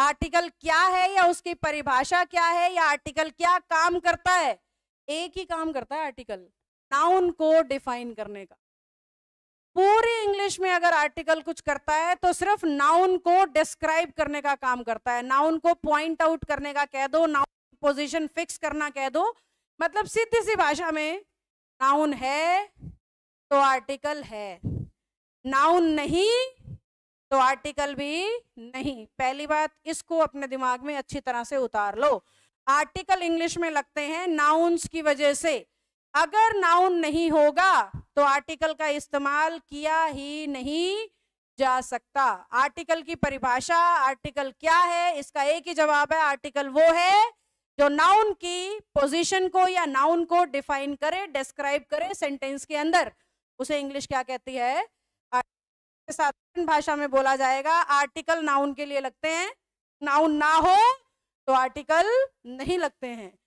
article क्या है या उसकी परिभाषा क्या है या आर्टिकल क्या काम करता है एक ही काम करता है आर्टिकल नाउन को डिफाइन करने का पूरी इंग्लिश में अगर आर्टिकल कुछ करता है तो सिर्फ नाउन को डिस्क्राइब करने का काम करता है नाउन को पॉइंट आउट करने का कह दो नाउन पोजीशन फिक्स करना कह दो मतलब सीधी सी भाषा में नाउन है तो आर्टिकल है नाउन नहीं तो आर्टिकल भी नहीं पहली बात इसको अपने दिमाग में अच्छी तरह से उतार लो आर्टिकल इंग्लिश में लगते हैं नाउन्स की वजह से अगर नाउन नहीं होगा तो आर्टिकल का इस्तेमाल किया ही नहीं जा सकता आर्टिकल की परिभाषा आर्टिकल क्या है इसका एक ही जवाब है आर्टिकल वो है जो नाउन की पोजीशन को या नाउन को डिफाइन करे डिस्क्राइब करे सेंटेंस के अंदर उसे इंग्लिश क्या कहती है के साथ भाषा में बोला जाएगा आर्टिकल नाउन के लिए लगते हैं नाउन ना हो तो आर्टिकल नहीं लगते हैं